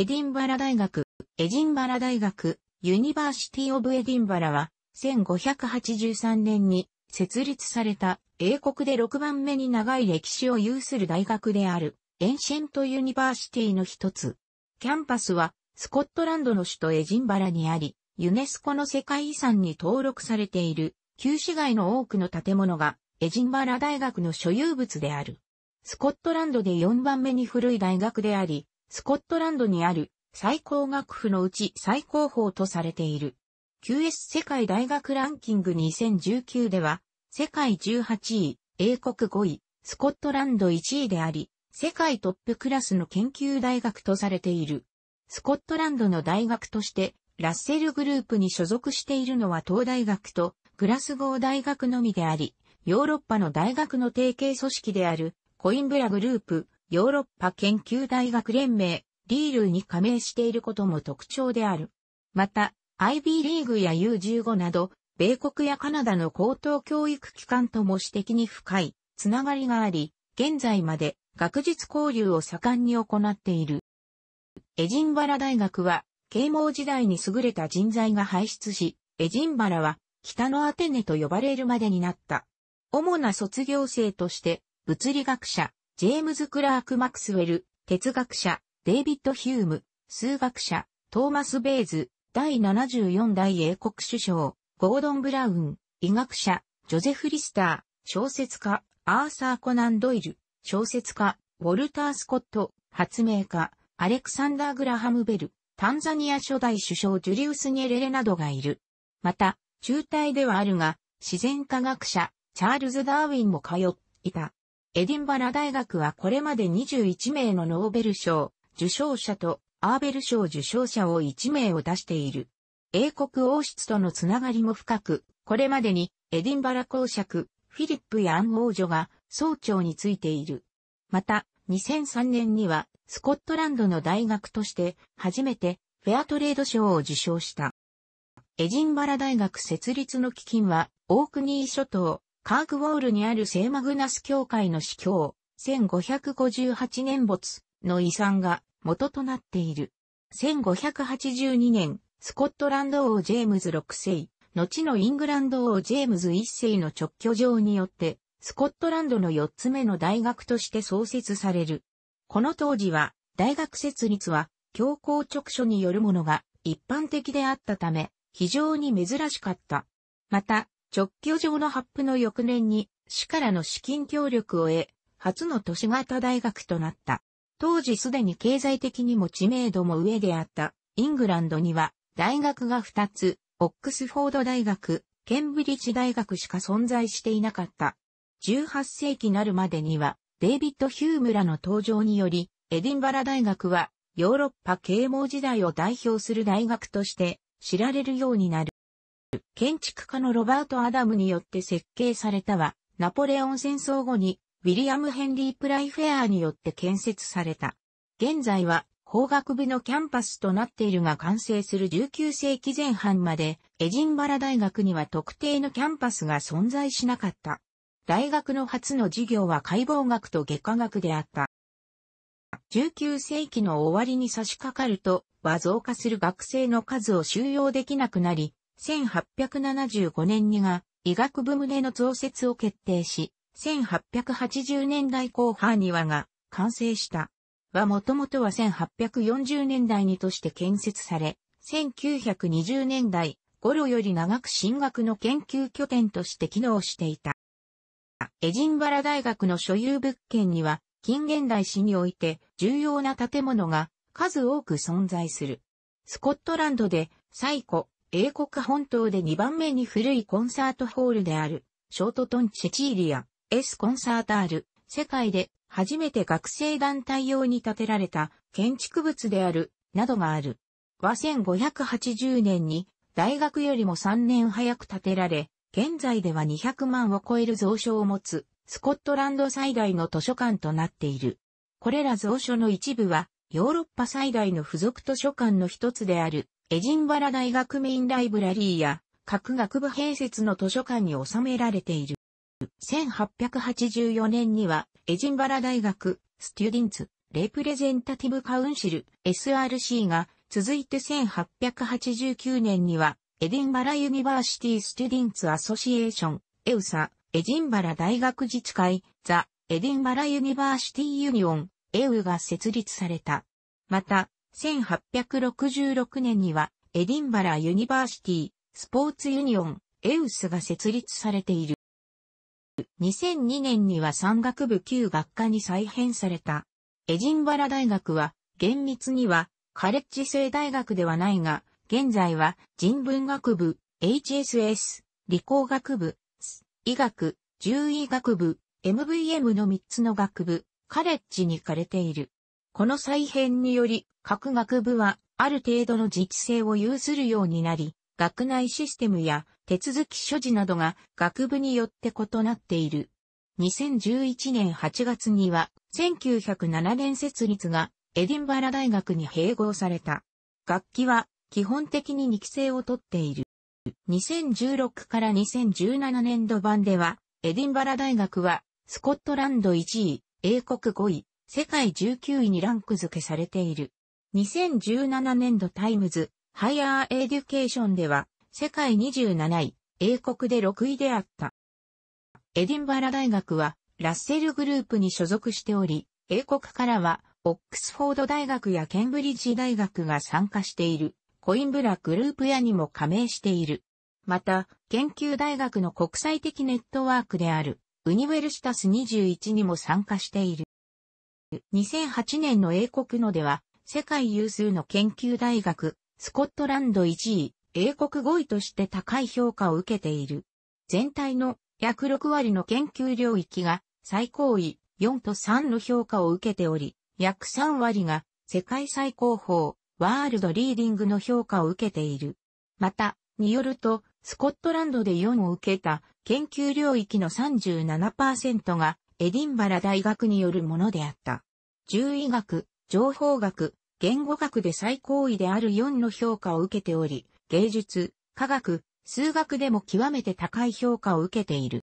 エディンバラ大学、エジンバラ大学、ユニバーシティ・オブ・エディンバラは、1583年に設立された英国で6番目に長い歴史を有する大学である、エンシェント・ユニバーシティの一つ。キャンパスは、スコットランドの首都エジンバラにあり、ユネスコの世界遺産に登録されている、旧市街の多くの建物が、エジンバラ大学の所有物である。スコットランドで4番目に古い大学であり、スコットランドにある最高学府のうち最高峰とされている。QS 世界大学ランキング2019では、世界18位、英国5位、スコットランド1位であり、世界トップクラスの研究大学とされている。スコットランドの大学として、ラッセルグループに所属しているのは東大学とグラスゴー大学のみであり、ヨーロッパの大学の提携組織であるコインブラグループ、ヨーロッパ研究大学連盟、リールに加盟していることも特徴である。また、IB リーグや U15 など、米国やカナダの高等教育機関とも指摘に深いつながりがあり、現在まで学術交流を盛んに行っている。エジンバラ大学は、啓蒙時代に優れた人材が輩出し、エジンバラは北のアテネと呼ばれるまでになった。主な卒業生として、物理学者、ジェームズ・クラーク・マクスウェル、哲学者、デイビッド・ヒューム、数学者、トーマス・ベイズ、第74代英国首相、ゴードン・ブラウン、医学者、ジョゼフ・リスター、小説家、アーサー・コナン・ドイル、小説家、ウォルター・スコット、発明家、アレクサンダー・グラハム・ベル、タンザニア初代首相ジュリウス・ニェレレなどがいる。また、中退ではあるが、自然科学者、チャールズ・ダーウィンも通っていた。エディンバラ大学はこれまで21名のノーベル賞受賞者とアーベル賞受賞者を1名を出している。英国王室とのつながりも深く、これまでにエディンバラ公爵、フィリップ・ヤン王女が総長についている。また、2003年にはスコットランドの大学として初めてフェアトレード賞を受賞した。エジンバラ大学設立の基金はオークニー諸島、カークウォールにある聖マグナス教会の司教、1558年没の遺産が元となっている。1582年、スコットランド王ジェームズ6世、後のイングランド王ジェームズ1世の直居状によって、スコットランドの4つ目の大学として創設される。この当時は、大学設立は、教皇直書によるものが一般的であったため、非常に珍しかった。また、直居上の発布の翌年に、市からの資金協力を得、初の都市型大学となった。当時すでに経済的にも知名度も上であった、イングランドには、大学が2つ、オックスフォード大学、ケンブリッジ大学しか存在していなかった。18世紀なるまでには、デイビッド・ヒュームらの登場により、エディンバラ大学は、ヨーロッパ啓蒙時代を代表する大学として知られるようになる。建築家のロバート・アダムによって設計されたは、ナポレオン戦争後に、ウィリアム・ヘンリー・プライフェアによって建設された。現在は、法学部のキャンパスとなっているが完成する19世紀前半まで、エジンバラ大学には特定のキャンパスが存在しなかった。大学の初の授業は解剖学と外科学であった。19世紀の終わりに差し掛かると、は増加する学生の数を収容できなくなり、1875年にが医学部棟の増設を決定し、1880年代後半にはが完成した。はもともとは1840年代にとして建設され、1920年代頃より長く進学の研究拠点として機能していた。エジンバラ大学の所有物件には、近現代史において重要な建物が数多く存在する。スコットランドで最古、英国本島で2番目に古いコンサートホールである、ショートトン・チェチーリア、S コンサータール、世界で初めて学生団体用に建てられた建築物である、などがある。は1580年に大学よりも3年早く建てられ、現在では200万を超える蔵書を持つ、スコットランド最大の図書館となっている。これら蔵書の一部は、ヨーロッパ最大の付属図書館の一つである、エジンバラ大学メインライブラリーや各学部併設の図書館に収められている。1884年にはエジンバラ大学スチューディンツレプレゼンタティブカウンシル SRC が続いて1889年にはエディンバラユニバーシティスチューディンツアソシエーションエウサエジンバラ大学自治会ザ・エディンバラユニバーシティユニオンエウが設立された。また、1866年には、エディンバラユニバーシティ、スポーツユニオン、エウスが設立されている。2002年には山岳部旧学科に再編された。エジンバラ大学は、厳密には、カレッジ制大学ではないが、現在は、人文学部、HSS、理工学部、医学、獣医学部、MVM の3つの学部、カレッジに枯れている。この再編により、各学部は、ある程度の自治性を有するようになり、学内システムや手続き所持などが学部によって異なっている。2011年8月には、1907年設立がエディンバラ大学に併合された。楽器は基本的に2期制をとっている。2016から2017年度版では、エディンバラ大学はスコットランド1位、英国5位、世界19位にランク付けされている。2017年度タイムズ、ハイアーエデュケーションでは、世界27位、英国で6位であった。エディンバラ大学は、ラッセルグループに所属しており、英国からは、オックスフォード大学やケンブリッジ大学が参加している、コインブラグループ屋にも加盟している。また、研究大学の国際的ネットワークである、ウニウェルシタス21にも参加している。2008年の英国のでは、世界有数の研究大学、スコットランド1位、英国5位として高い評価を受けている。全体の約6割の研究領域が最高位4と3の評価を受けており、約3割が世界最高峰ワールドリーディングの評価を受けている。また、によると、スコットランドで4を受けた研究領域の37%がエディンバラ大学によるものであった。獣医学、情報学、言語学で最高位である4の評価を受けており、芸術、科学、数学でも極めて高い評価を受けている。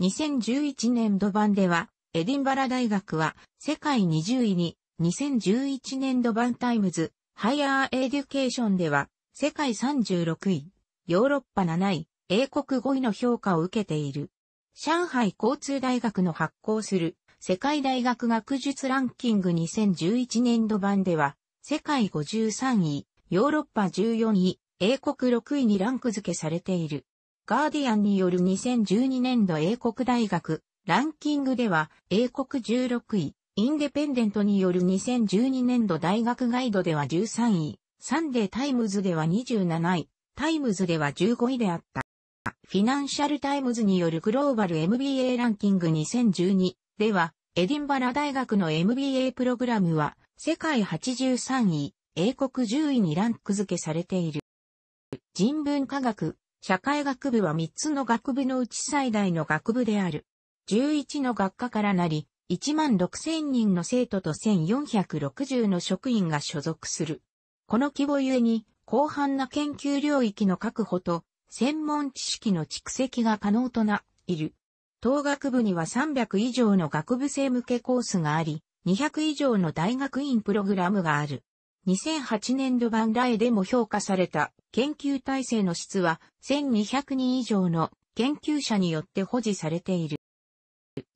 2011年度版では、エディンバラ大学は世界20位に、2011年度版タイムズ、ハイアーエデュケーションでは、世界36位、ヨーロッパ7位、英国5位の評価を受けている。上海交通大学の発行する世界大学学術ランキング2011年度版では、世界53位、ヨーロッパ14位、英国6位にランク付けされている。ガーディアンによる2012年度英国大学ランキングでは、英国16位、インデペンデントによる2012年度大学ガイドでは13位、サンデータイムズでは27位、タイムズでは15位であった。フィナンシャルタイムズによるグローバル MBA ランキング2012では、エディンバラ大学の MBA プログラムは、世界83位、英国10位にランク付けされている。人文科学、社会学部は3つの学部のうち最大の学部である。11の学科からなり、1万6000人の生徒と1460の職員が所属する。この規模ゆえに、広範な研究領域の確保と専門知識の蓄積が可能とな、いる。当学部には300以上の学部生向けコースがあり、200以上の大学院プログラムがある。2008年度版来でも評価された研究体制の質は1200人以上の研究者によって保持されている。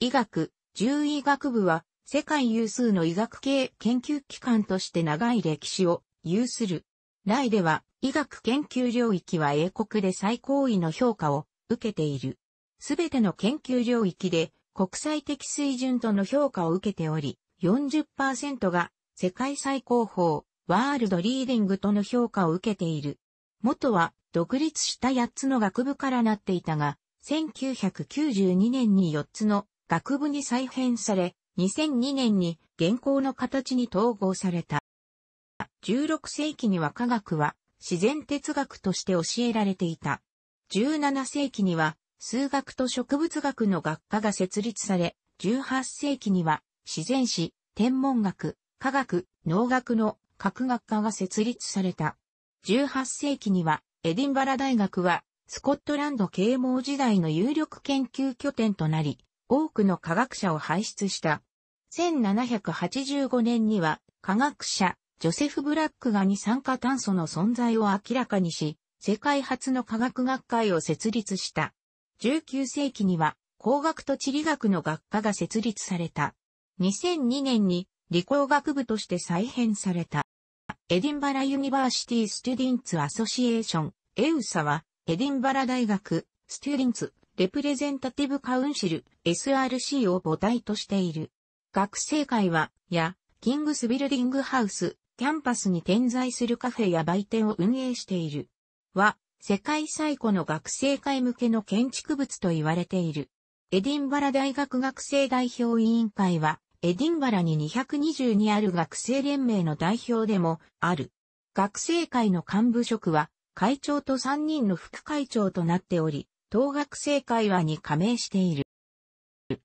医学、獣医学部は世界有数の医学系研究機関として長い歴史を有する。来では医学研究領域は英国で最高位の評価を受けている。すべての研究領域で国際的水準との評価を受けており、40%が世界最高峰、ワールドリーディングとの評価を受けている。元は独立した8つの学部からなっていたが、1992年に4つの学部に再編され、2002年に現行の形に統合された。16世紀には科学は自然哲学として教えられていた。17世紀には数学と植物学の学科が設立され、18世紀には自然史、天文学、科学、農学の各学科が設立された。18世紀にはエディンバラ大学はスコットランド啓蒙時代の有力研究拠点となり、多くの科学者を輩出した。1785年には科学者、ジョセフ・ブラックが二酸化炭素の存在を明らかにし、世界初の科学学会を設立した。19世紀には工学と地理学の学科が設立された。2002年に理工学部として再編された。エディンバラ・ユニバーシティ・スチュディンツ・アソシエーション、エウサは、エディンバラ大学、スチュディンツ、レプレゼンタティブ・カウンシル、SRC を母体としている。学生会は、や、キングスビルディングハウス、キャンパスに点在するカフェや売店を運営している。は、世界最古の学生会向けの建築物と言われている。エディンバラ大学学生代表委員会は、エディンバラに222ある学生連盟の代表でもある。学生会の幹部職は、会長と3人の副会長となっており、当学生会はに加盟している。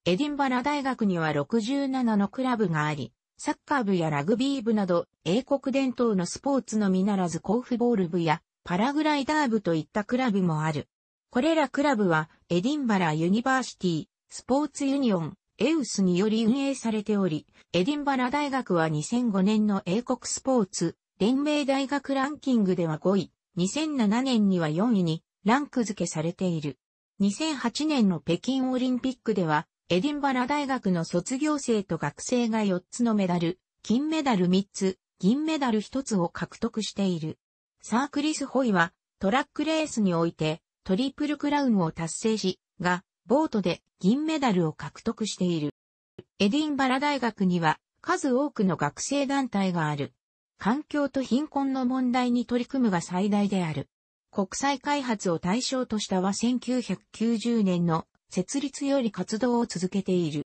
エディンバラ大学には67のクラブがあり、サッカー部やラグビー部など、英国伝統のスポーツのみならず甲府ボール部やパラグライダー部といったクラブもある。これらクラブは、エディンバラユニバーシティ、スポーツユニオン、エウスにより運営されており、エディンバラ大学は2005年の英国スポーツ連盟大学ランキングでは5位、2007年には4位にランク付けされている。2008年の北京オリンピックではエディンバラ大学の卒業生と学生が4つのメダル、金メダル3つ、銀メダル1つを獲得している。サークリス・ホイは、トラックレースにおいて、トリプルクラウンを達成し、が、ボートで銀メダルを獲得している。エディンバラ大学には、数多くの学生団体がある。環境と貧困の問題に取り組むが最大である。国際開発を対象としたは1990年の設立より活動を続けている。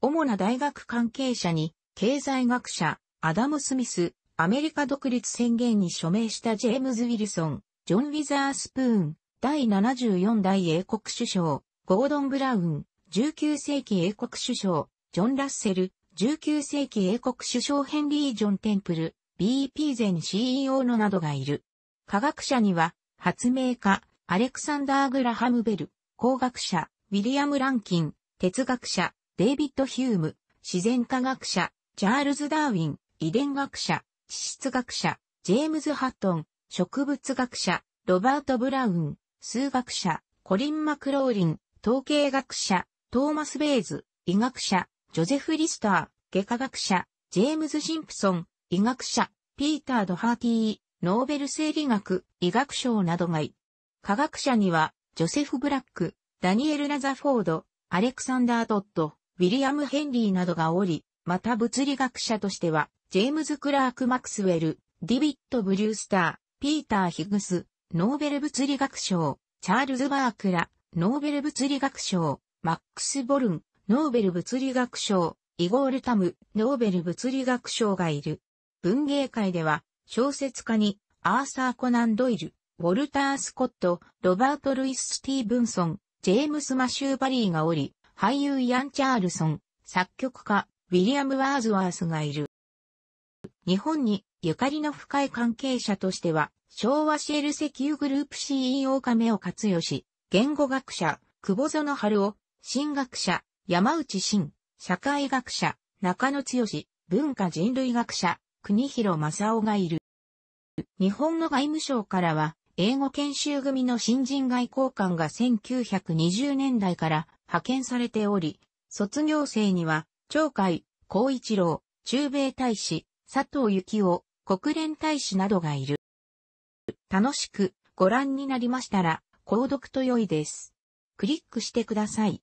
主な大学関係者に、経済学者、アダム・スミス、アメリカ独立宣言に署名したジェームズ・ウィルソン、ジョン・ウィザースプーン、第74代英国首相、ゴードン・ブラウン、19世紀英国首相、ジョン・ラッセル、19世紀英国首相ヘンリー・ジョン・テンプル、BEP 前 CEO のなどがいる。科学者には、発明家、アレクサンダー・グラハム・ベル、工学者、ウィリアム・ランキン、哲学者、デイビッド・ヒューム、自然科学者、チャールズ・ダーウィン、遺伝学者、地質学者、ジェームズ・ハットン、植物学者、ロバート・ブラウン、数学者、コリン・マクローリン、統計学者、トーマス・ベイズ、医学者、ジョゼフ・リスター、外科学者、ジェームズ・シンプソン、医学者、ピーター・ドハーティー、ノーベル生理学、医学賞などがい。科学者には、ジョセフ・ブラック、ダニエル・ラザフォード、アレクサンダー・トット、ウィリアム・ヘンリーなどがおり、また物理学者としては、ジェームズ・クラーク・マクスウェル、ディビット・ブリュースター、ピーター・ヒグス、ノーベル物理学賞、チャールズ・バークラ、ノーベル物理学賞、マックス・ボルン、ノーベル物理学賞、イゴール・タム、ノーベル物理学賞がいる。文芸界では、小説家に、アーサー・コナン・ドイル、ウォルター・スコット、ロバート・ルイス・スティーブンソン、ジェームス・マシュー・バリーがおり、俳優イアン・チャールソン、作曲家、ウィリアム・ワーズワースがいる。日本にゆかりの深い関係者としては、昭和シェル石油グループ CEO 亀を用し、言語学者、久保園春夫、新学者、山内新、社会学者、中野剛、文化人類学者、国広正夫がいる。日本の外務省からは、英語研修組の新人外交官が1920年代から派遣されており、卒業生には、長海、光一郎、中米大使、佐藤幸夫、国連大使などがいる。楽しくご覧になりましたら、購読と良いです。クリックしてください。